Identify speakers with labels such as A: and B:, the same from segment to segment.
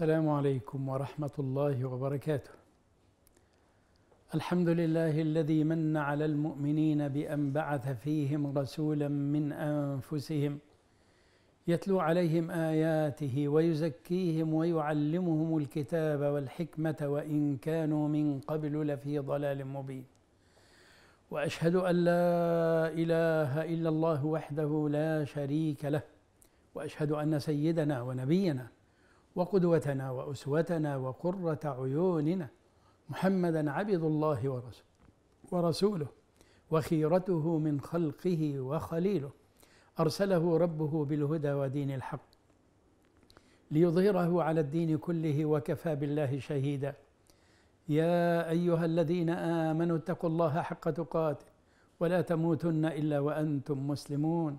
A: السلام عليكم ورحمة الله وبركاته. الحمد لله الذي من على المؤمنين بأن بعث فيهم رسولا من أنفسهم يتلو عليهم آياته ويزكيهم ويعلمهم الكتاب والحكمة وإن كانوا من قبل لفي ضلال مبين. وأشهد أن لا إله إلا الله وحده لا شريك له وأشهد أن سيدنا ونبينا وقدوتنا وأسوتنا وقرة عيوننا محمدا عبد الله ورسوله وخيرته من خلقه وخليله أرسله ربه بالهدى ودين الحق ليظهره على الدين كله وكفى بالله شهيدا يا أيها الذين آمنوا اتقوا الله حق تقاته ولا تموتن إلا وأنتم مسلمون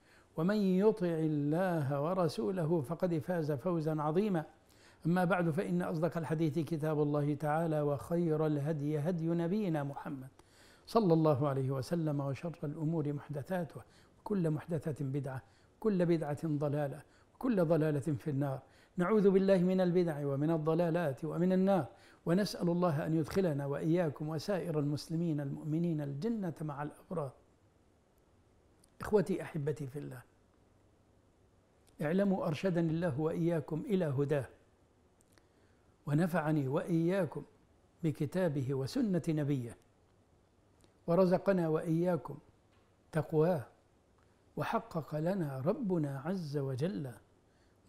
A: ومن يطع الله ورسوله فقد فاز فوزا عظيما أما بعد فإن أصدق الحديث كتاب الله تعالى وخير الهدي هدي نبينا محمد صلى الله عليه وسلم وشر الأمور محدثاته كل محدثة بدعة كل بدعة ضلالة كل ضلالة في النار نعوذ بالله من البدع ومن الضلالات ومن النار ونسأل الله أن يدخلنا وإياكم وسائر المسلمين المؤمنين الجنة مع الأبرار إخوتي أحبتي في الله اعلموا أرشدني الله وإياكم إلى هداه ونفعني وإياكم بكتابه وسنة نبيه ورزقنا وإياكم تقواه وحقق لنا ربنا عز وجل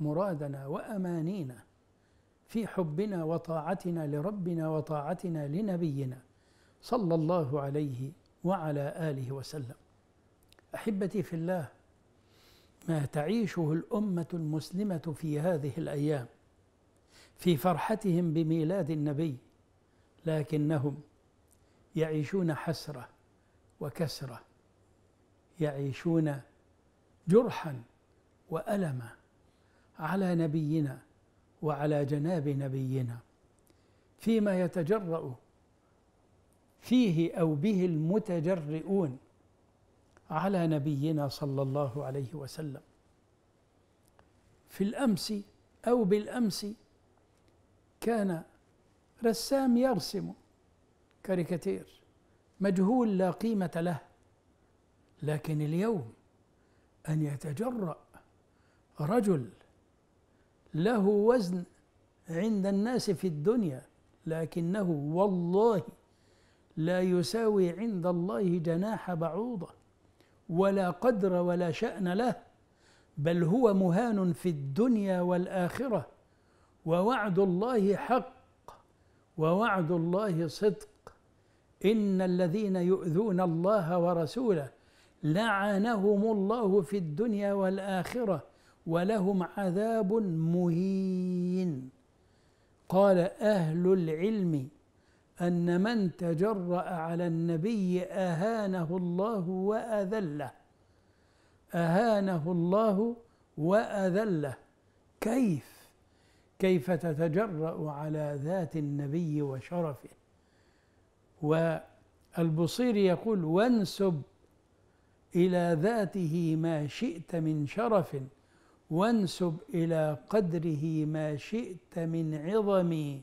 A: مرادنا وأمانينا في حبنا وطاعتنا لربنا وطاعتنا لنبينا صلى الله عليه وعلى آله وسلم احبتي في الله ما تعيشه الامه المسلمه في هذه الايام في فرحتهم بميلاد النبي لكنهم يعيشون حسره وكسره يعيشون جرحا والما على نبينا وعلى جناب نبينا فيما يتجرأ فيه أو به المتجرئون على نبينا صلى الله عليه وسلم في الامس او بالامس كان رسام يرسم كاريكاتير مجهول لا قيمه له لكن اليوم ان يتجرا رجل له وزن عند الناس في الدنيا لكنه والله لا يساوي عند الله جناح بعوضه ولا قدر ولا شأن له بل هو مهان في الدنيا والآخرة ووعد الله حق ووعد الله صدق إن الذين يؤذون الله ورسوله لعنهم الله في الدنيا والآخرة ولهم عذاب مهين قال أهل العلم أن من تجرأ على النبي أهانه الله وأذله أهانه الله وأذله كيف كيف تتجرأ على ذات النبي وشرفه والبصير يقول وانسب إلى ذاته ما شئت من شرف وانسب إلى قدره ما شئت من عظم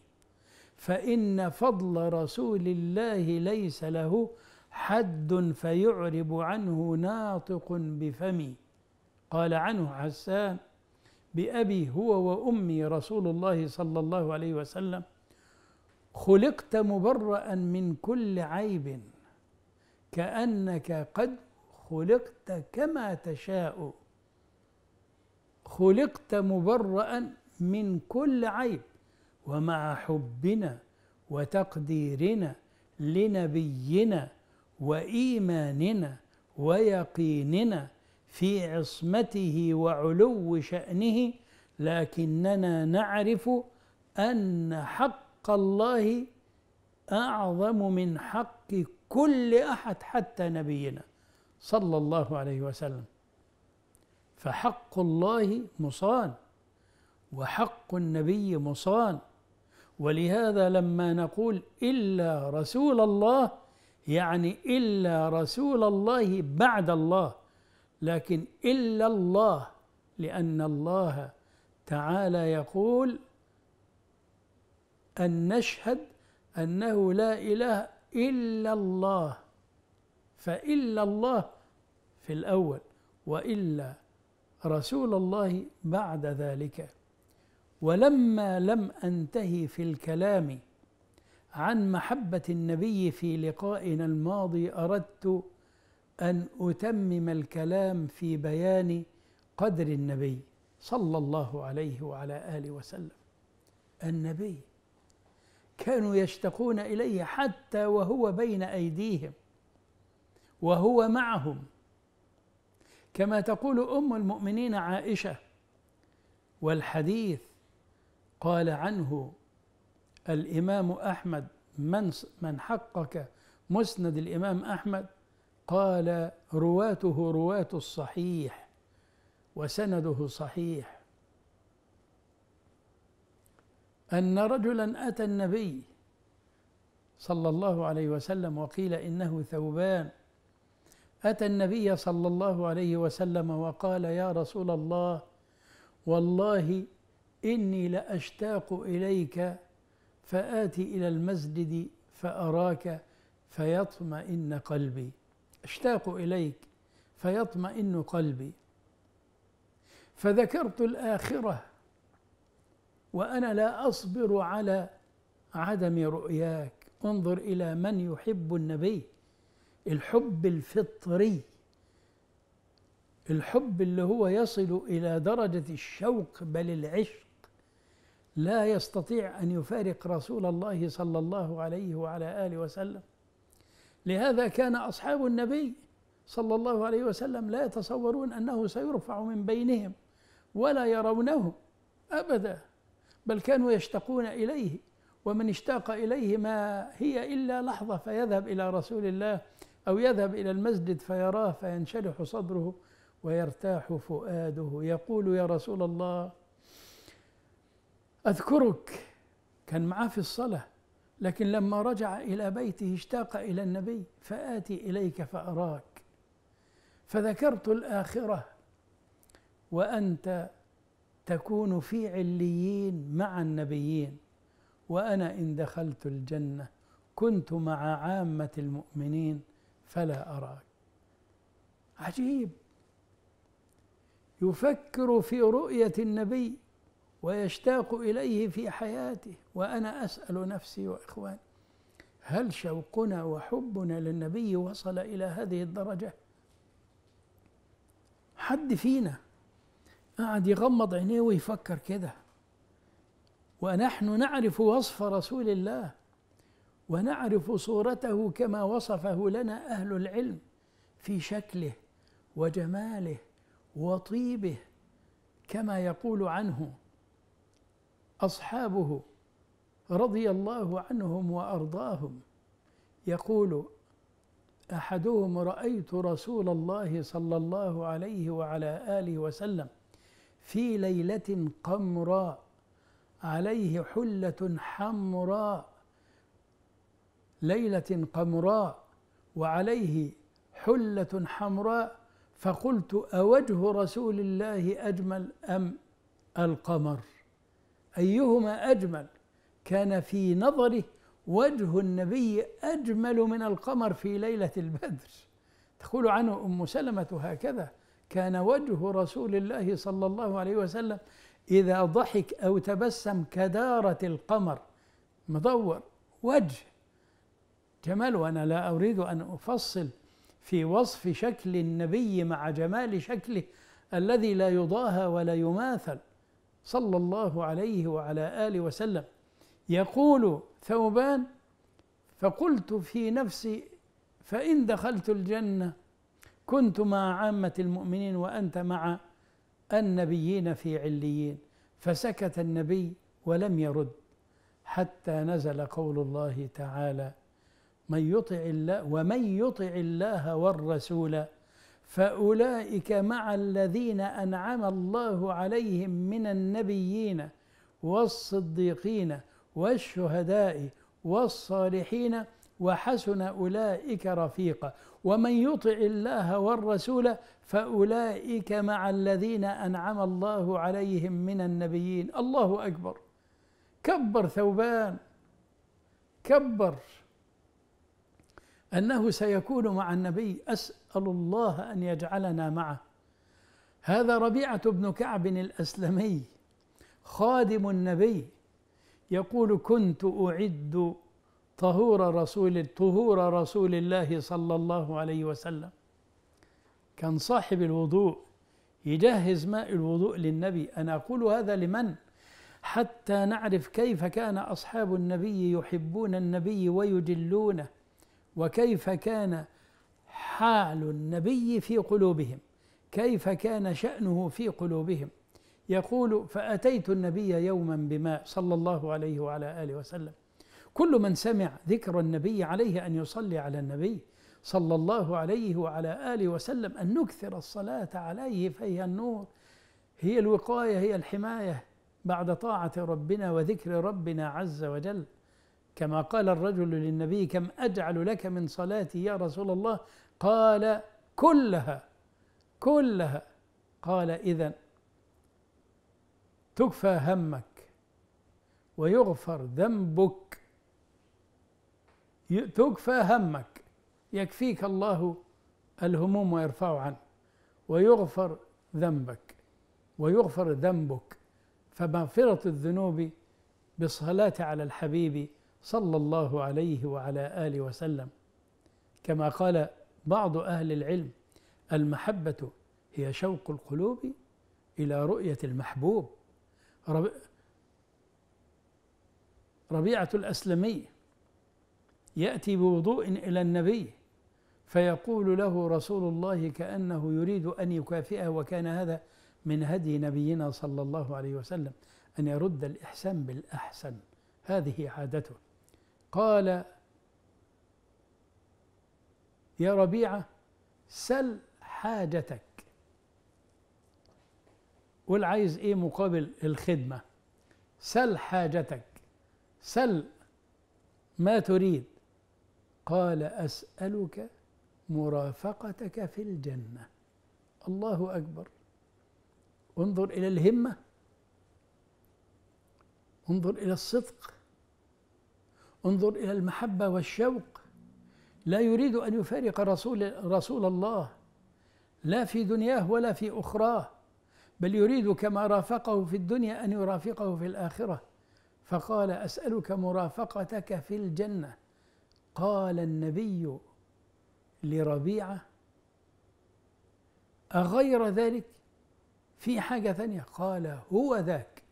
A: فإن فضل رسول الله ليس له حد فيعرب عنه ناطق بفمي قال عنه حسان بأبي هو وأمي رسول الله صلى الله عليه وسلم خلقت مبرأ من كل عيب كأنك قد خلقت كما تشاء خلقت مبرأ من كل عيب ومع حبنا وتقديرنا لنبينا وإيماننا ويقيننا في عصمته وعلو شأنه لكننا نعرف أن حق الله أعظم من حق كل أحد حتى نبينا صلى الله عليه وسلم فحق الله مصان وحق النبي مصان ولهذا لما نقول إلا رسول الله يعني إلا رسول الله بعد الله لكن إلا الله لأن الله تعالى يقول أن نشهد أنه لا إله إلا الله فإلا الله في الأول وإلا رسول الله بعد ذلك ولما لم انتهي في الكلام عن محبه النبي في لقائنا الماضي اردت ان اتمم الكلام في بيان قدر النبي صلى الله عليه وعلى اله وسلم النبي كانوا يشتقون اليه حتى وهو بين ايديهم وهو معهم كما تقول ام المؤمنين عائشه والحديث قال عنه الإمام أحمد من من حقك مسند الإمام أحمد قال رواته رواة الصحيح وسنده صحيح أن رجلا أتى النبي صلى الله عليه وسلم وقيل إنه ثوبان أتى النبي صلى الله عليه وسلم وقال يا رسول الله والله إني لأشتاق إليك فآتي إلى المسجد فأراك فيطمئن قلبي أشتاق إليك فيطمئن قلبي فذكرت الآخرة وأنا لا أصبر على عدم رؤياك انظر إلى من يحب النبي الحب الفطري الحب اللي هو يصل إلى درجة الشوق بل العشق لا يستطيع أن يفارق رسول الله صلى الله عليه وعلى آله وسلم لهذا كان أصحاب النبي صلى الله عليه وسلم لا يتصورون أنه سيرفع من بينهم ولا يرونه أبدا بل كانوا يشتقون إليه ومن اشتاق إليه ما هي إلا لحظة فيذهب إلى رسول الله أو يذهب إلى المسجد فيراه فينشرح صدره ويرتاح فؤاده يقول يا رسول الله أذكرك كان معاه في الصلاة لكن لما رجع إلى بيته اشتاق إلى النبي فآتي إليك فأراك فذكرت الآخرة وأنت تكون في عليين مع النبيين وأنا إن دخلت الجنة كنت مع عامة المؤمنين فلا أراك عجيب يفكر في رؤية النبي ويشتاق اليه في حياته وانا اسال نفسي واخواني هل شوقنا وحبنا للنبي وصل الى هذه الدرجه حد فينا قاعد يغمض عينيه ويفكر كده ونحن نعرف وصف رسول الله ونعرف صورته كما وصفه لنا اهل العلم في شكله وجماله وطيبه كما يقول عنه أصحابه رضي الله عنهم وأرضاهم يقول أحدهم رأيت رسول الله صلى الله عليه وعلى آله وسلم في ليلة قمراء عليه حلة حمراء ليلة قمراء وعليه حلة حمراء فقلت أوجه رسول الله أجمل أم القمر أيهما أجمل كان في نظره وجه النبي أجمل من القمر في ليلة البدر تقول عنه أم سلمة هكذا كان وجه رسول الله صلى الله عليه وسلم إذا ضحك أو تبسم كدارة القمر مدور وجه جمال وأنا لا أريد أن أفصل في وصف شكل النبي مع جمال شكله الذي لا يضاهى ولا يماثل صلى الله عليه وعلى اله وسلم يقول ثوبان فقلت في نفسي فان دخلت الجنه كنت مع عامه المؤمنين وانت مع النبيين في عليين فسكت النبي ولم يرد حتى نزل قول الله تعالى من يطع الله ومن يطع الله والرسول فأولئك مع الذين أنعم الله عليهم من النبيين والصديقين والشهداء والصالحين وحسن أولئك رفيقا ومن يطع الله والرسول فأولئك مع الذين أنعم الله عليهم من النبيين الله أكبر كبر ثوبان كبر أنه سيكون مع النبي أسأل الله أن يجعلنا معه هذا ربيعة بن كعب الأسلمي خادم النبي يقول كنت أعد طهور رسول طهور رسول الله صلى الله عليه وسلم كان صاحب الوضوء يجهز ماء الوضوء للنبي أنا أقول هذا لمن؟ حتى نعرف كيف كان أصحاب النبي يحبون النبي ويجلونه وكيف كان حال النبي في قلوبهم كيف كان شأنه في قلوبهم يقول فأتيت النبي يوما بماء صلى الله عليه وعلى آله وسلم كل من سمع ذكر النبي عليه أن يصلي على النبي صلى الله عليه وعلى آله وسلم أن نكثر الصلاة عليه فهي النور هي الوقاية هي الحماية بعد طاعة ربنا وذكر ربنا عز وجل كما قال الرجل للنبي كم أجعل لك من صلاتي يا رسول الله قال كلها كلها قال إذا تكفى همك ويغفر ذنبك تكفى همك يكفيك الله الهموم ويرفع عنه ويغفر ذنبك ويغفر ذنبك فمغفرة الذنوب بالصلاة على الحبيب صلى الله عليه وعلى اله وسلم كما قال بعض اهل العلم المحبه هي شوق القلوب الى رؤيه المحبوب ربيعه الاسلمي ياتي بوضوء الى النبي فيقول له رسول الله كانه يريد ان يكافئه وكان هذا من هدي نبينا صلى الله عليه وسلم ان يرد الاحسان بالاحسن هذه عادته قال يا ربيعة سل حاجتك قول عايز ايه مقابل الخدمة سل حاجتك سل ما تريد قال أسألك مرافقتك في الجنة الله أكبر انظر إلى الهمة انظر إلى الصدق انظر إلى المحبة والشوق لا يريد أن يفارق رسول, رسول الله لا في دنياه ولا في أخراه بل يريد كما رافقه في الدنيا أن يرافقه في الآخرة فقال أسألك مرافقتك في الجنة قال النبي لربيعة أغير ذلك في حاجة ثانية قال هو ذاك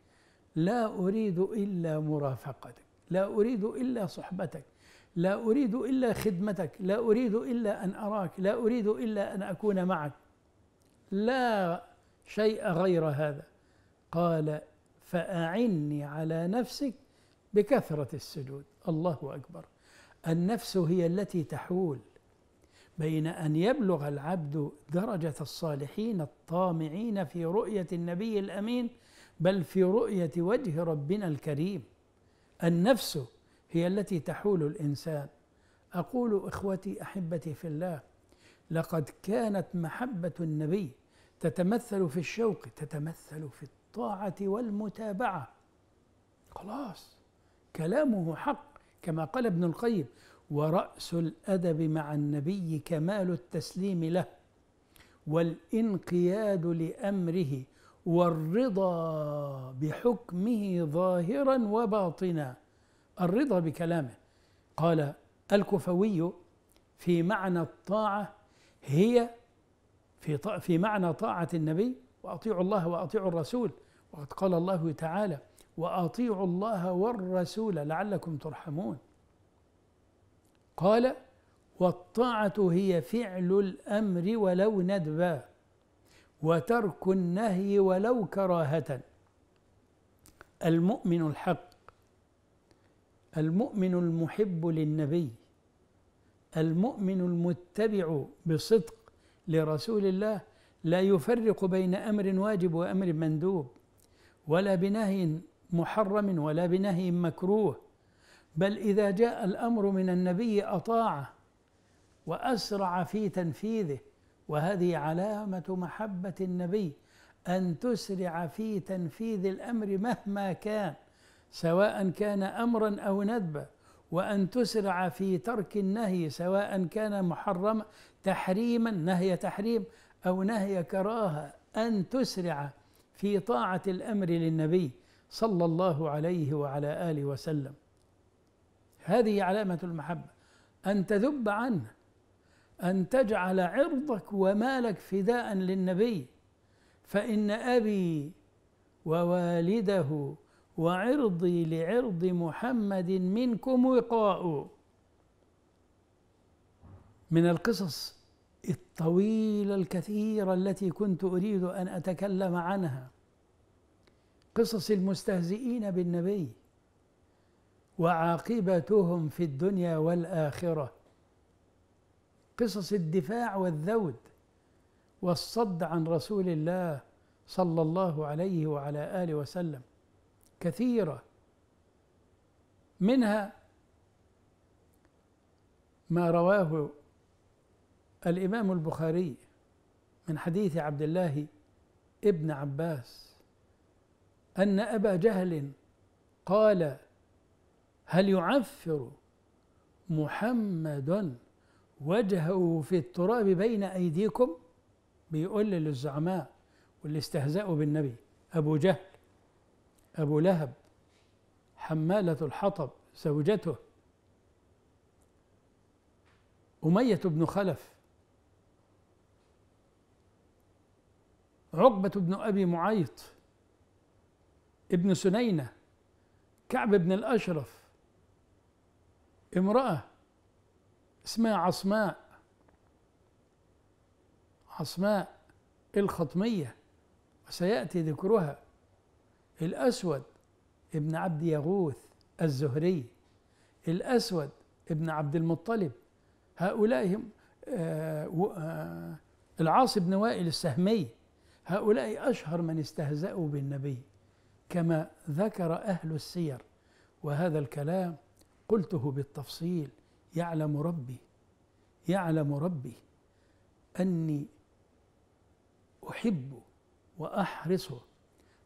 A: لا أريد إلا مرافقتك لا أريد إلا صحبتك لا أريد إلا خدمتك لا أريد إلا أن أراك لا أريد إلا أن أكون معك لا شيء غير هذا قال فأعني على نفسك بكثرة السجود الله أكبر النفس هي التي تحول بين أن يبلغ العبد درجة الصالحين الطامعين في رؤية النبي الأمين بل في رؤية وجه ربنا الكريم النفس هي التي تحول الانسان اقول اخوتي احبتي في الله لقد كانت محبه النبي تتمثل في الشوق تتمثل في الطاعه والمتابعه خلاص كلامه حق كما قال ابن القيم وراس الادب مع النبي كمال التسليم له والانقياد لامره والرضا بحكمه ظاهرا وباطنا الرضا بكلامه قال الكفوي في معنى الطاعه هي في في معنى طاعه النبي واطيعوا الله واطيعوا الرسول وقد قال الله تعالى واطيعوا الله والرسول لعلكم ترحمون قال والطاعه هي فعل الامر ولو ندبا وترك النهي ولو كراهة المؤمن الحق المؤمن المحب للنبي المؤمن المتبع بصدق لرسول الله لا يفرق بين امر واجب وامر مندوب ولا بنهي محرم ولا بنهي مكروه بل اذا جاء الامر من النبي اطاعه واسرع في تنفيذه وهذه علامة محبة النبي أن تسرع في تنفيذ الأمر مهما كان سواء كان أمرا أو ندبا وأن تسرع في ترك النهي سواء كان محرما تحريما نهي تحريم أو نهي كراهة أن تسرع في طاعة الأمر للنبي صلى الله عليه وعلى آله وسلم هذه علامة المحبة أن تذب عنه أن تجعل عرضك ومالك فداء للنبي فإن أبي ووالده وعرضي لعرض محمد منكم وقاء من القصص الطويلة الكثيرة التي كنت أريد أن أتكلم عنها قصص المستهزئين بالنبي وعاقبتهم في الدنيا والآخرة قصص الدفاع والذود والصد عن رسول الله صلى الله عليه وعلى اله وسلم كثيره منها ما رواه الامام البخاري من حديث عبد الله ابن عباس ان ابا جهل قال هل يعفر محمد وجهه في التراب بين أيديكم بيقول للزعماء واللي استهزأوا بالنبي أبو جهل أبو لهب حمالة الحطب زوجته أمية بن خلف عقبة بن أبي معيط ابن سنينة كعب بن الأشرف امرأة اسمها عصماء عصماء الخطمية وسيأتي ذكرها الأسود ابن عبد يغوث الزهري الأسود ابن عبد المطلب هؤلاء هم آه، آه، العاص بن وائل السهمي هؤلاء أشهر من استهزأوا بالنبي كما ذكر أهل السير وهذا الكلام قلته بالتفصيل يعلم ربي يعلم ربي أني أحب وأحرص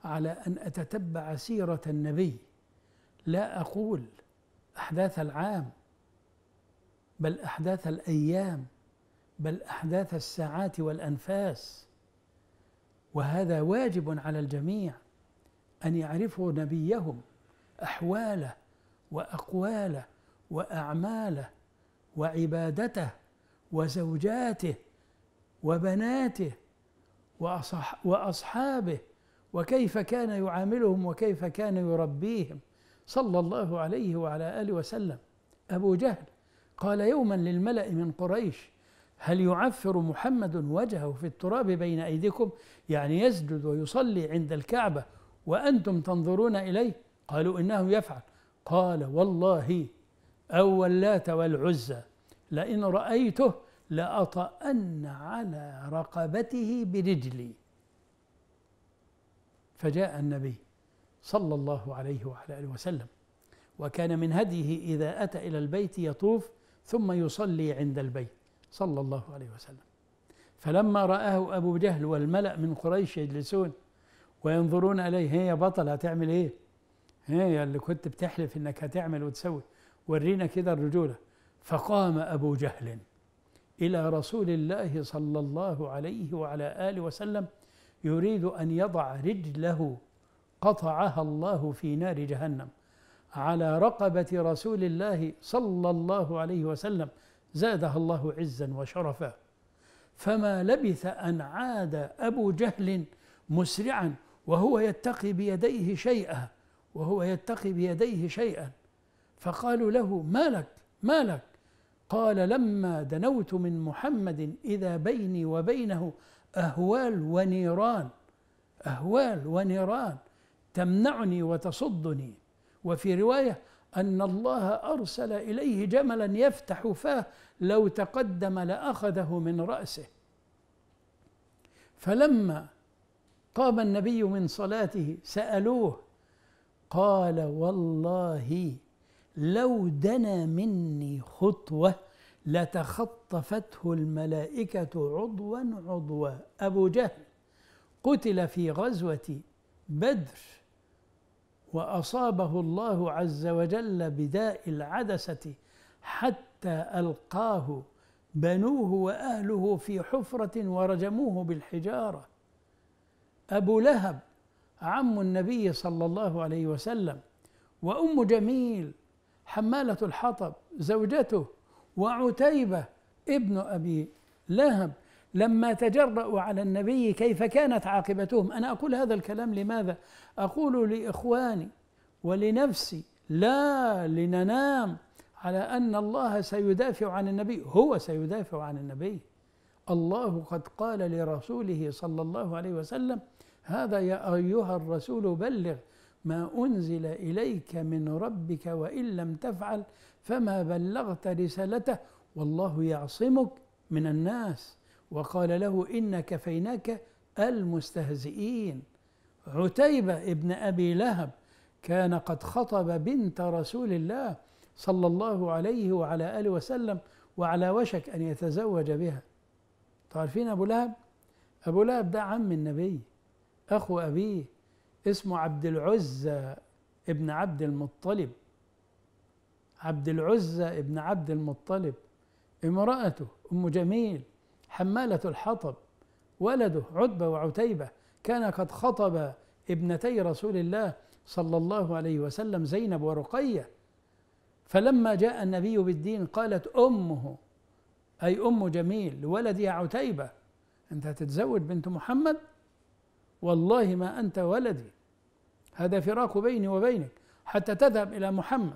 A: على أن أتتبع سيرة النبي لا أقول أحداث العام بل أحداث الأيام بل أحداث الساعات والأنفاس وهذا واجب على الجميع أن يعرفوا نبيهم أحواله وأقواله وأعماله وعبادته وزوجاته وبناته وأصح وأصحابه وكيف كان يعاملهم وكيف كان يربيهم صلى الله عليه وعلى آله وسلم أبو جهل قال يوما للملأ من قريش هل يعفر محمد وجهه في التراب بين أيديكم يعني يسجد ويصلي عند الكعبة وأنتم تنظرون إليه قالوا إنه يفعل قال والله أو اللات والعزى لئن رأيته لأطأن على رقبته برجلي فجاء النبي صلى الله عليه وعلى آله وسلم وكان من هديه إذا أتى إلى البيت يطوف ثم يصلي عند البيت صلى الله عليه وسلم فلما رآه أبو جهل والملأ من قريش يجلسون وينظرون إليه هي يا بطل هتعمل إيه؟ هي اللي كنت بتحلف إنك هتعمل وتسوي ورينا كده الرجولة فقام أبو جهل إلى رسول الله صلى الله عليه وعلى آله وسلم يريد أن يضع رجله قطعها الله في نار جهنم على رقبة رسول الله صلى الله عليه وسلم زادها الله عزا وشرفا فما لبث أن عاد أبو جهل مسرعا وهو يتقي بيديه شيئا وهو يتقي بيديه شيئا فقالوا له ما لك ما لك قال لما دنوت من محمد إذا بيني وبينه أهوال ونيران أهوال ونيران تمنعني وتصدني وفي رواية أن الله أرسل إليه جملا يفتح فاه لو تقدم لأخذه من رأسه فلما قام النبي من صلاته سألوه قال والله لو دنا مني خطوة لتخطفته الملائكة عضوا عضوا أبو جهل قتل في غزوة بدر وأصابه الله عز وجل بداء العدسة حتى ألقاه بنوه وأهله في حفرة ورجموه بالحجارة أبو لهب عم النبي صلى الله عليه وسلم وأم جميل حمالة الحطب زوجته وعتيبة ابن أبي لهب لما تجرأوا على النبي كيف كانت عاقبتهم أنا أقول هذا الكلام لماذا؟ أقول لإخواني ولنفسي لا لننام على أن الله سيدافع عن النبي هو سيدافع عن النبي الله قد قال لرسوله صلى الله عليه وسلم هذا يا أيها الرسول بلغ ما أنزل إليك من ربك وإن لم تفعل فما بلغت رسالته والله يعصمك من الناس وقال له إن كفيناك المستهزئين عتيبة ابن أبي لهب كان قد خطب بنت رسول الله صلى الله عليه وعلى آله وسلم وعلى وشك أن يتزوج بها تعرفين أبو لهب أبو لهب ده عم النبي أخو أبيه اسمه عبد العزى ابن عبد المطلب عبد العزى ابن عبد المطلب امرأته أم جميل حمالة الحطب ولده عتبة وعتيبة كان قد خطب ابنتي رسول الله صلى الله عليه وسلم زينب ورقية فلما جاء النبي بالدين قالت أمه أي أم جميل ولدي عتيبة أنت هتتزوج بنت محمد والله ما أنت ولدي هذا فراق بيني وبينك حتى تذهب إلى محمد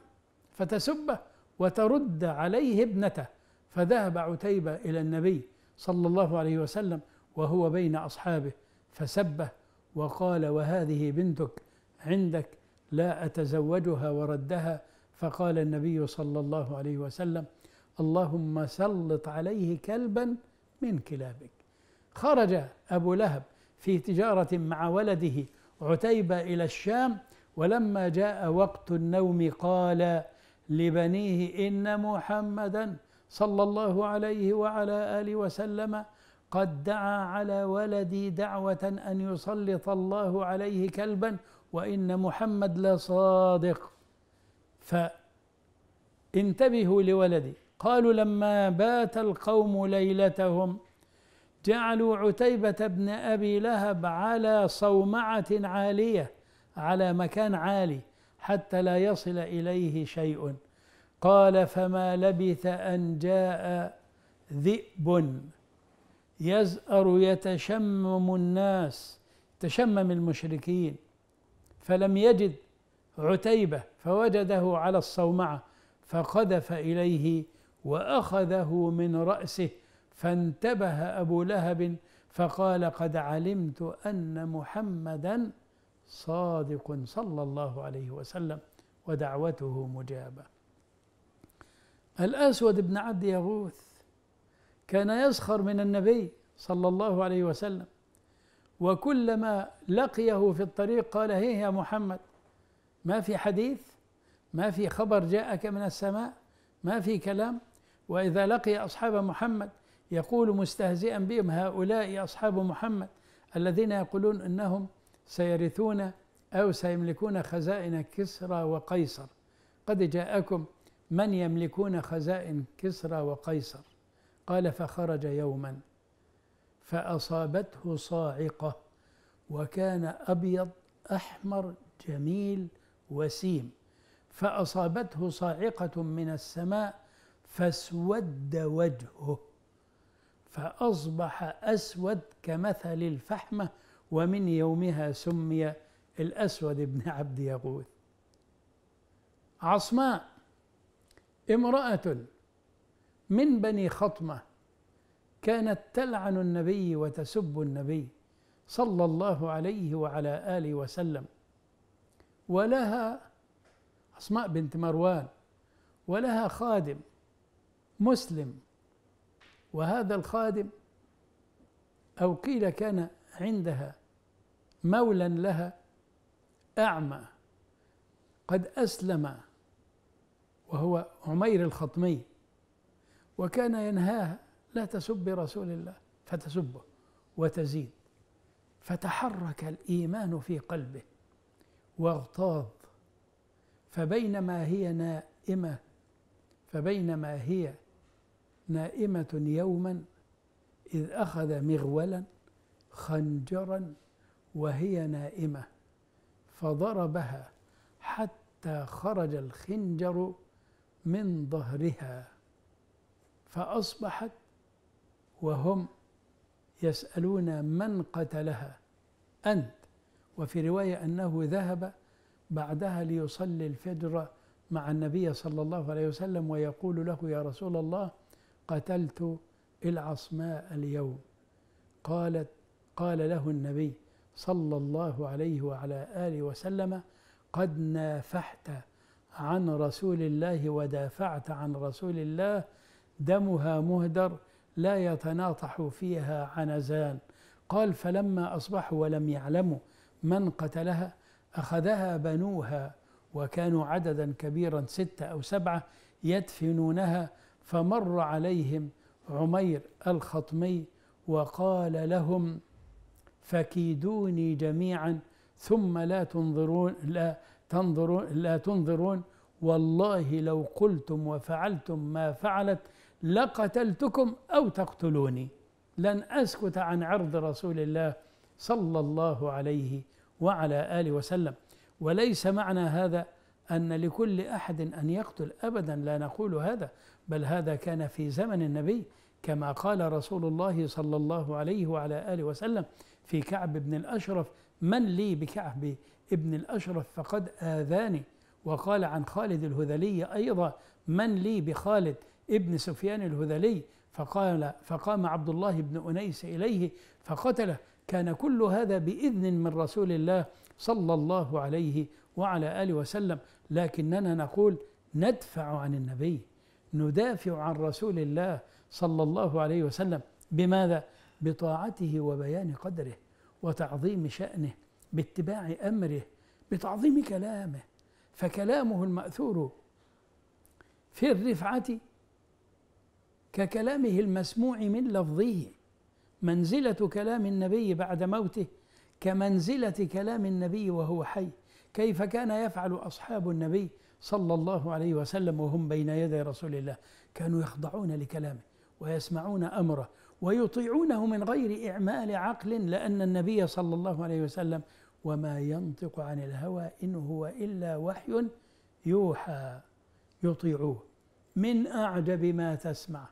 A: فتسبه وترد عليه ابنته فذهب عتيبة إلى النبي صلى الله عليه وسلم وهو بين أصحابه فسبه وقال وهذه بنتك عندك لا أتزوجها وردها فقال النبي صلى الله عليه وسلم اللهم سلط عليه كلبا من كلابك خرج أبو لهب في تجارة مع ولده عتيبة إلى الشام ولما جاء وقت النوم قال لبنيه إن محمدا صلى الله عليه وعلى آله وسلم قد دعا على ولدي دعوة أن يسلط الله عليه كلبا وإن محمد لصادق فانتبهوا لولدي قالوا لما بات القوم ليلتهم جعلوا عتيبة بن أبي لهب على صومعة عالية على مكان عالي حتى لا يصل إليه شيء قال فما لبث أن جاء ذئب يزأر يتشمم الناس تشمم المشركين فلم يجد عتيبة فوجده على الصومعة فقذف إليه وأخذه من رأسه فانتبه أبو لهب فقال قد علمت أن محمدا صادق صلى الله عليه وسلم ودعوته مجابة الأسود بن عبد يغوث كان يسخر من النبي صلى الله عليه وسلم وكلما لقيه في الطريق قال هي يا محمد ما في حديث ما في خبر جاءك من السماء ما في كلام وإذا لقي أصحاب محمد يقول مستهزئا بهم هؤلاء أصحاب محمد الذين يقولون أنهم سيرثون أو سيملكون خزائن كسرى وقيصر قد جاءكم من يملكون خزائن كسرى وقيصر قال فخرج يوما فأصابته صاعقة وكان أبيض أحمر جميل وسيم فأصابته صاعقة من السماء فاسود وجهه فأصبح أسود كمثل الفحمة ومن يومها سمي الأسود بن عبد يغوث عصماء امرأة من بني خطمة كانت تلعن النبي وتسب النبي صلى الله عليه وعلى آله وسلم ولها عصماء بنت مروان ولها خادم مسلم وهذا الخادم أو قيل كان عندها مولا لها أعمى قد أسلم وهو عمير الخطمي وكان ينهاها لا تسب رسول الله فتسبه وتزيد فتحرك الإيمان في قلبه واغتاظ فبينما هي نائمة فبينما هي نائمة يوما إذ أخذ مغولا خنجرا وهي نائمة فضربها حتى خرج الخنجر من ظهرها فأصبحت وهم يسألون من قتلها أنت وفي رواية أنه ذهب بعدها ليصلي الفجر مع النبي صلى الله عليه وسلم ويقول له يا رسول الله قتلت العصماء اليوم قالت قال له النبي صلى الله عليه وعلى آله وسلم قد نافحت عن رسول الله ودافعت عن رسول الله دمها مهدر لا يتناطح فيها عنزان قال فلما أصبحوا ولم يعلموا من قتلها أخذها بنوها وكانوا عددا كبيرا ستة أو سبعة يدفنونها فمر عليهم عمير الخطمي وقال لهم فكيدوني جميعا ثم لا تنظرون لا تنظرون لا تنظرون والله لو قلتم وفعلتم ما فعلت لقتلتكم او تقتلوني لن اسكت عن عرض رسول الله صلى الله عليه وعلى اله وسلم وليس معنى هذا ان لكل احد ان يقتل ابدا لا نقول هذا بل هذا كان في زمن النبي كما قال رسول الله صلى الله عليه وعلى آله وسلم في كعب بن الأشرف من لي بكعب بن الأشرف فقد آذاني وقال عن خالد الهذلي أيضا من لي بخالد ابن سفيان الهذلي فقال فقام عبد الله بن أنيس إليه فقتله كان كل هذا بإذن من رسول الله صلى الله عليه وعلى آله وسلم لكننا نقول ندفع عن النبي ندافع عن رسول الله صلى الله عليه وسلم بماذا؟ بطاعته وبيان قدره وتعظيم شأنه باتباع أمره بتعظيم كلامه فكلامه المأثور في الرفعة ككلامه المسموع من لفظه منزلة كلام النبي بعد موته كمنزلة كلام النبي وهو حي كيف كان يفعل أصحاب النبي صلى الله عليه وسلم وهم بين يدي رسول الله كانوا يخضعون لكلامه ويسمعون امره ويطيعونه من غير اعمال عقل لان النبي صلى الله عليه وسلم وما ينطق عن الهوى ان هو الا وحي يوحى يطيعوه من اعجب ما تسمع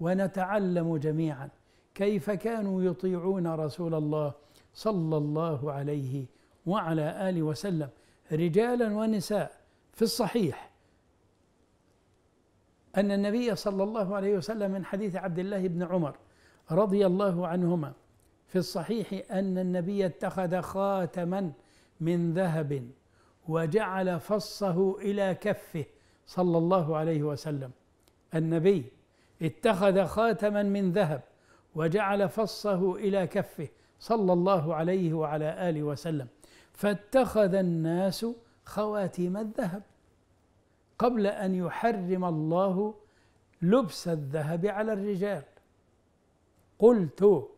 A: ونتعلم جميعا كيف كانوا يطيعون رسول الله صلى الله عليه وعلى اله وسلم رجالا ونساء في الصحيح أن النبي صلى الله عليه وسلم من حديث عبد الله بن عمر رضي الله عنهما في الصحيح أن النبي اتخذ خاتما من ذهب وجعل فصه إلى كفه صلى الله عليه وسلم النبي اتخذ خاتما من ذهب وجعل فصه إلى كفه صلى الله عليه وعلى آله وسلم فاتخذ الناس خواتيم الذهب قبل ان يحرم الله لبس الذهب على الرجال قلت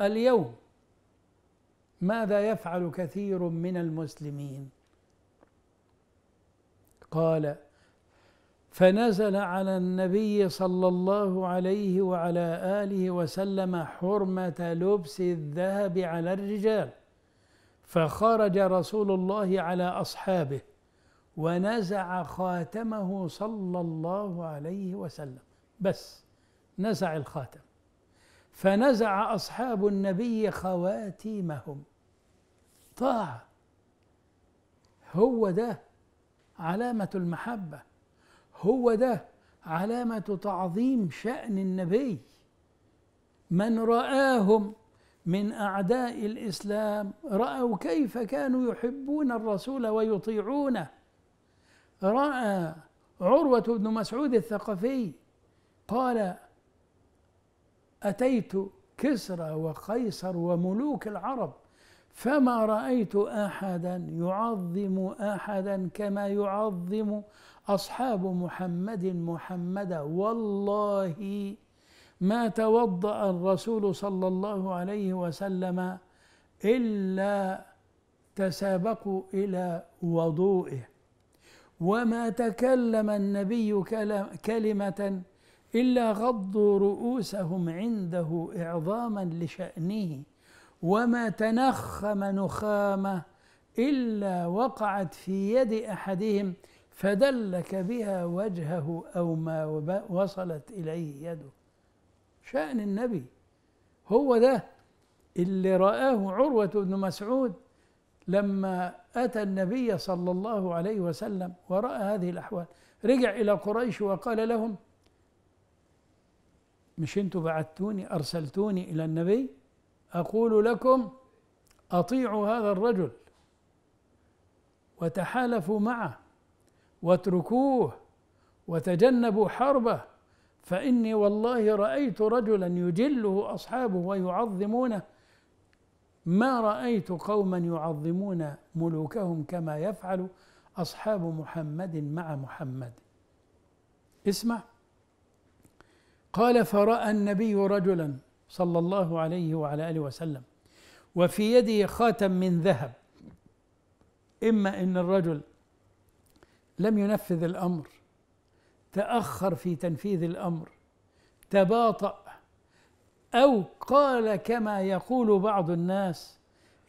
A: اليوم ماذا يفعل كثير من المسلمين قال فنزل على النبي صلى الله عليه وعلى اله وسلم حرمه لبس الذهب على الرجال فخرج رسول الله على أصحابه ونزع خاتمه صلى الله عليه وسلم بس نزع الخاتم فنزع أصحاب النبي خواتيمهم طاعة هو ده علامة المحبة هو ده علامة تعظيم شأن النبي من رآهم من أعداء الإسلام رأوا كيف كانوا يحبون الرسول ويطيعونه رأى عروة بن مسعود الثقفي قال أتيت كسرى وقيصر وملوك العرب فما رأيت أحدا يعظم أحدا كما يعظم أصحاب محمد محمدا والله ما توضأ الرسول صلى الله عليه وسلم إلا تسابقوا إلى وضوئه وما تكلم النبي كلمة إلا غضوا رؤوسهم عنده إعظاما لشأنه وما تنخم نخامة إلا وقعت في يد أحدهم فدلك بها وجهه أو ما وصلت إليه يده شأن النبي هو ده اللي رآه عروة بن مسعود لما أتى النبي صلى الله عليه وسلم ورأى هذه الأحوال رجع إلى قريش وقال لهم مش أنتوا بعثتوني أرسلتوني إلى النبي أقول لكم أطيعوا هذا الرجل وتحالفوا معه واتركوه وتجنبوا حربه فإني والله رأيت رجلا يجله أصحابه ويعظمونه ما رأيت قوما يعظمون ملوكهم كما يفعل أصحاب محمد مع محمد اسمع قال فرأى النبي رجلا صلى الله عليه وعلى آله وسلم وفي يده خاتم من ذهب إما أن الرجل لم ينفذ الأمر تأخر في تنفيذ الأمر تباطأ أو قال كما يقول بعض الناس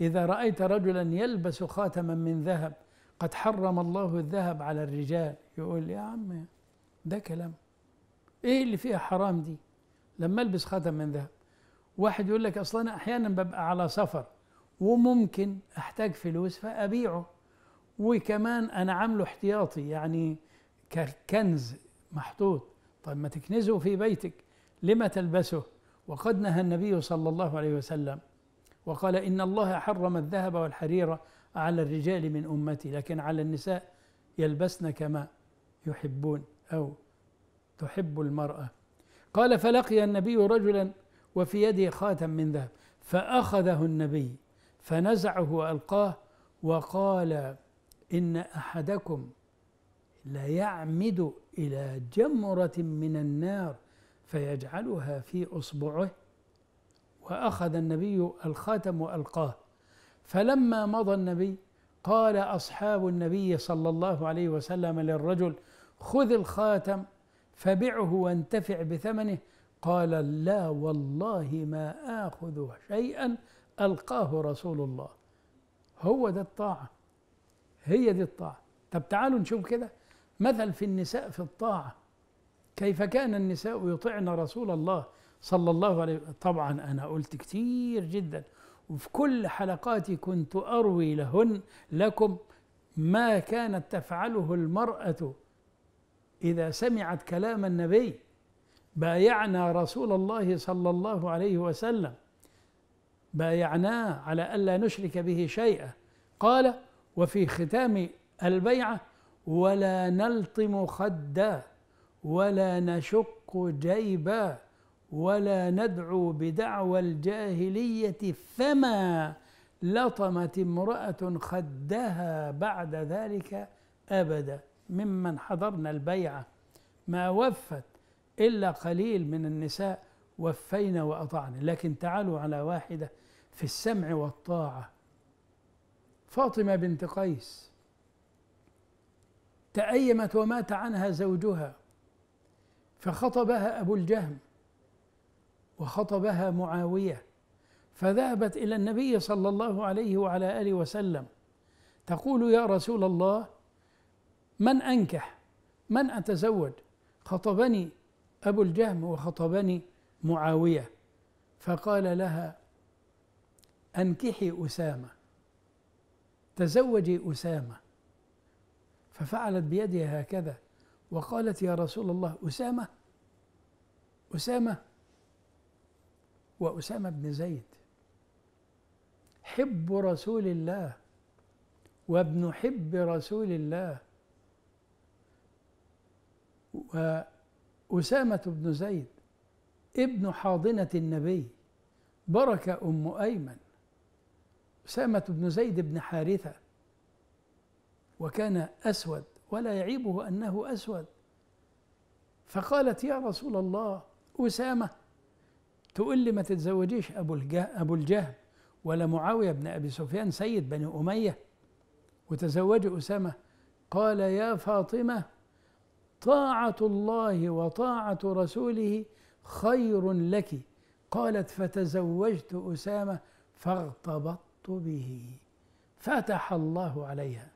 A: إذا رأيت رجلا يلبس خاتما من ذهب قد حرم الله الذهب على الرجال يقول يا عم ده كلام ايه اللي فيها حرام دي لما البس خاتم من ذهب واحد يقول لك اصلا انا احيانا ببقى على سفر وممكن احتاج فلوس فابيعه وكمان انا عامله احتياطي يعني كنز محطوط طيب ما تكنزه في بيتك لما تلبسه وقد نهى النبي صلى الله عليه وسلم وقال إن الله حرم الذهب والحرير على الرجال من أمتي لكن على النساء يلبسن كما يحبون أو تحب المرأة قال فلقي النبي رجلا وفي يده خاتم من ذهب فأخذه النبي فنزعه وألقاه وقال إن أحدكم ليعمد إلى جمرة من النار فيجعلها في إصبعه وأخذ النبي الخاتم وألقاه فلما مضى النبي قال أصحاب النبي صلى الله عليه وسلم للرجل خذ الخاتم فبعه وانتفع بثمنه قال لا والله ما آخذ شيئا ألقاه رسول الله هو ده الطاعة هي دي الطاعة طب تعالوا نشوف كده مثل في النساء في الطاعة كيف كان النساء يطعن رسول الله صلى الله عليه وسلم طبعا أنا قلت كتير جدا وفي كل حلقاتي كنت أروي لهن لكم ما كانت تفعله المرأة إذا سمعت كلام النبي بايعنا رسول الله صلى الله عليه وسلم بايعناه على ألا نشرك به شيئا قال وفي ختام البيعة ولا نلطم خدا ولا نشق جيبا ولا ندعو بدعوى الجاهلية فما لطمت امرأة خدها بعد ذلك أبدا ممن حضرنا البيعة ما وفت إلا قليل من النساء وفينا وأطعنا لكن تعالوا على واحدة في السمع والطاعة فاطمة بنت قيس تأيمت ومات عنها زوجها فخطبها أبو الجهم وخطبها معاوية فذهبت إلى النبي صلى الله عليه وعلى آله وسلم تقول يا رسول الله من أنكح من أتزوج خطبني أبو الجهم وخطبني معاوية فقال لها أنكحي أسامة تزوجي أسامة ففعلت بيدها هكذا وقالت يا رسول الله أسامة أسامة وأسامة بن زيد حب رسول الله وابن حب رسول الله وأسامة بن زيد ابن حاضنة النبي بركة أم أيمن أسامة بن زيد بن حارثة وكان أسود ولا يعيبه أنه أسود فقالت يا رسول الله أسامة تقول لي ما تتزوجيش أبو أبو الجهل ولا معاوية بن أبي سفيان سيد بني أمية وتزوج أسامة قال يا فاطمة طاعة الله وطاعة رسوله خير لك قالت فتزوجت أسامة فاغتبطت به فتح الله عليها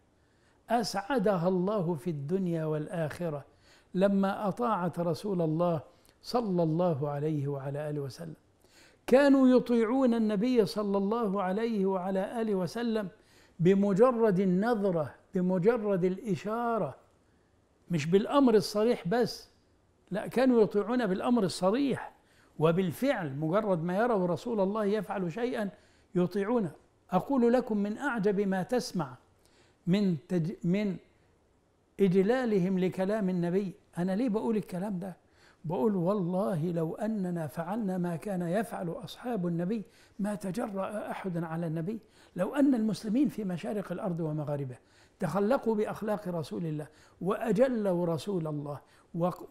A: أسعدها الله في الدنيا والآخرة لما أطاعت رسول الله صلى الله عليه وعلى آله وسلم كانوا يطيعون النبي صلى الله عليه وعلى آله وسلم بمجرد النظرة بمجرد الإشارة مش بالأمر الصريح بس لا كانوا يطيعون بالأمر الصريح وبالفعل مجرد ما يروا رسول الله يفعل شيئا يطيعونه أقول لكم من أعجب ما تسمع من تج من إجلالهم لكلام النبي أنا ليه بقول الكلام ده بقول والله لو أننا فعلنا ما كان يفعل أصحاب النبي ما تجرأ أحد على النبي لو أن المسلمين في مشارق الأرض ومغاربها تخلقوا بأخلاق رسول الله وأجلوا رسول الله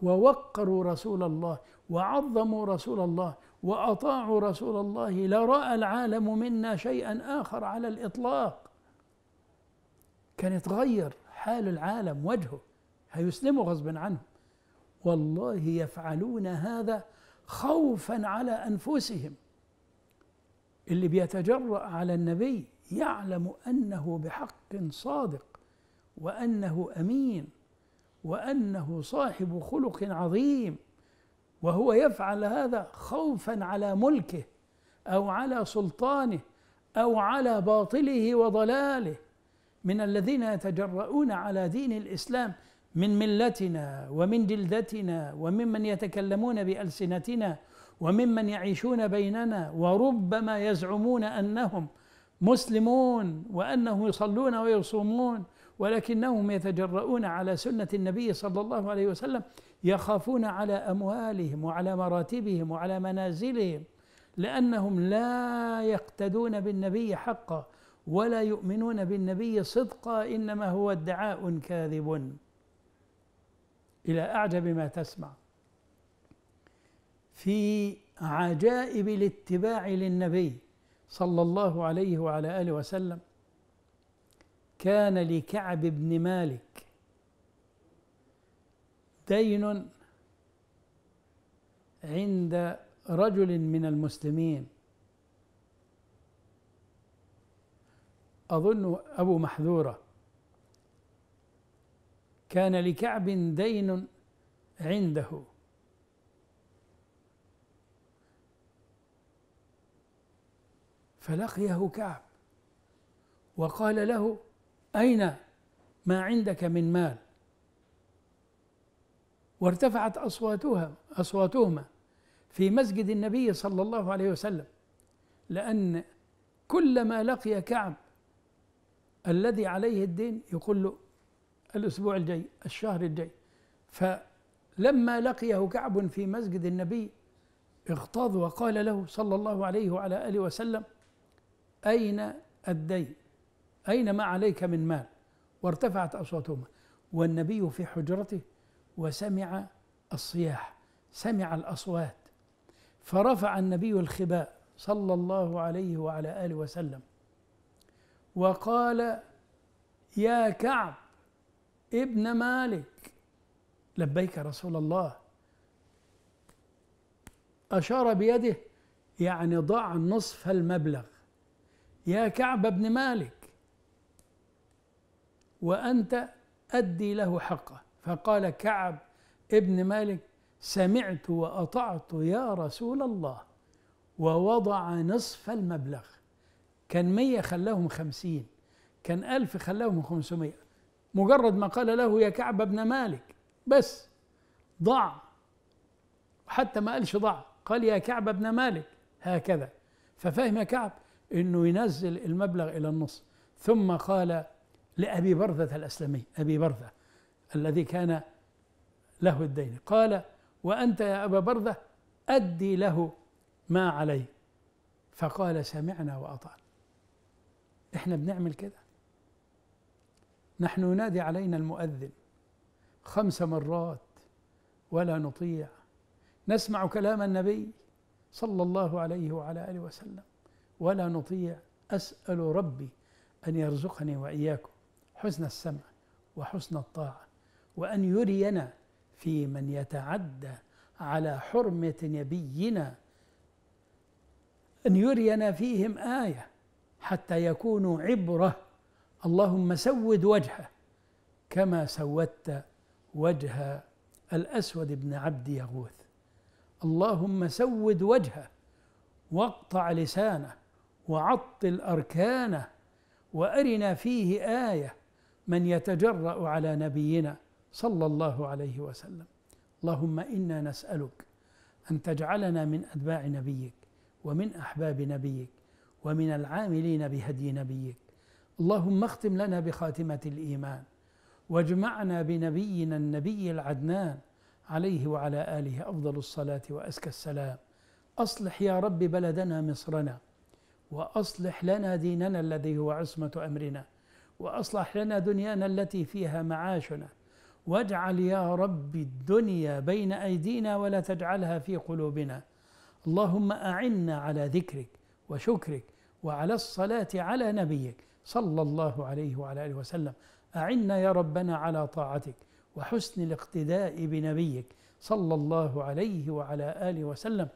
A: ووقروا رسول الله وعظموا رسول الله وأطاعوا رسول الله لرأى العالم منا شيئا آخر على الإطلاق كان يتغير حال العالم وجهه هيسلموا غصبا عنهم والله يفعلون هذا خوفا على انفسهم اللي بيتجرأ على النبي يعلم انه بحق صادق وانه امين وانه صاحب خلق عظيم وهو يفعل هذا خوفا على ملكه او على سلطانه او على باطله وضلاله من الذين يتجرؤون على دين الإسلام من ملتنا ومن جلدتنا وممن يتكلمون بألسنتنا وممن يعيشون بيننا وربما يزعمون أنهم مسلمون وأنهم يصلون ويصومون ولكنهم يتجرؤون على سنة النبي صلى الله عليه وسلم يخافون على أموالهم وعلى مراتبهم وعلى منازلهم لأنهم لا يقتدون بالنبي حقا ولا يؤمنون بالنبي صدقا إنما هو ادعاء كاذب إلى أعجب ما تسمع في عجائب الاتباع للنبي صلى الله عليه وعلى آله وسلم كان لكعب بن مالك دين عند رجل من المسلمين أظن أبو محذورة كان لكعب دين عنده فلقيه كعب وقال له أين ما عندك من مال وارتفعت أصواتها أصواتهما في مسجد النبي صلى الله عليه وسلم لأن كلما لقي كعب الذي عليه الدين يقول له الأسبوع الجاي الشهر الجاي فلما لقيه كعب في مسجد النبي اغتاظ وقال له صلى الله عليه وعلى آله وسلم أين الدين أين ما عليك من مال وارتفعت أصواتهما والنبي في حجرته وسمع الصياح سمع الأصوات فرفع النبي الخباء صلى الله عليه وعلى آله وسلم وقال يا كعب ابن مالك لبيك رسول الله أشار بيده يعني ضع نصف المبلغ يا كعب بن مالك وأنت أدي له حقه فقال كعب ابن مالك سمعت وأطعت يا رسول الله ووضع نصف المبلغ كان مية خلاهم خمسين كان ألف خلاهم خمسمية مجرد ما قال له يا كعب ابن مالك بس ضع حتى ما قالش ضع قال يا كعب ابن مالك هكذا ففهم كعب انه ينزل المبلغ الى النص ثم قال لابي برده الاسلمي ابي برده الذي كان له الدين قال وانت يا ابا برده ادي له ما عليه فقال سمعنا واطعنا احنا بنعمل كده نحن ينادي علينا المؤذن خمس مرات ولا نطيع نسمع كلام النبي صلى الله عليه وعلى اله وسلم ولا نطيع اسال ربي ان يرزقني واياكم حسن السمع وحسن الطاعه وان يرينا في من يتعدى على حرمه نبينا ان يرينا فيهم ايه حتى يكونوا عبرة اللهم سود وجهه كما سودت وجه الأسود بن عبد يغوث اللهم سود وجهه واقطع لسانه وعطل أركانه وأرنا فيه آية من يتجرأ على نبينا صلى الله عليه وسلم اللهم إنا نسألك أن تجعلنا من أتباع نبيك ومن أحباب نبيك ومن العاملين بهدي نبيك اللهم اختم لنا بخاتمة الإيمان واجمعنا بنبينا النبي العدنان عليه وعلى آله أفضل الصلاة وأزكى السلام أصلح يا رب بلدنا مصرنا وأصلح لنا ديننا الذي هو عصمة أمرنا وأصلح لنا دنيانا التي فيها معاشنا واجعل يا رب الدنيا بين أيدينا ولا تجعلها في قلوبنا اللهم أعنا على ذكرك وشكرك وعلى الصلاة على نبيك صلى الله عليه وعلى آله وسلم أعنا يا ربنا على طاعتك وحسن الاقتداء بنبيك صلى الله عليه وعلى آله وسلم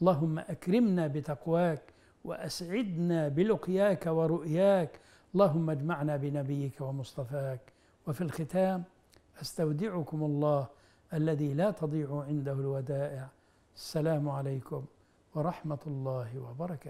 A: اللهم أكرمنا بتقواك وأسعدنا بلقياك ورؤياك اللهم اجمعنا بنبيك ومصطفاك وفي الختام أستودعكم الله الذي لا تضيع عنده الودائع السلام عليكم ورحمة الله وبركاته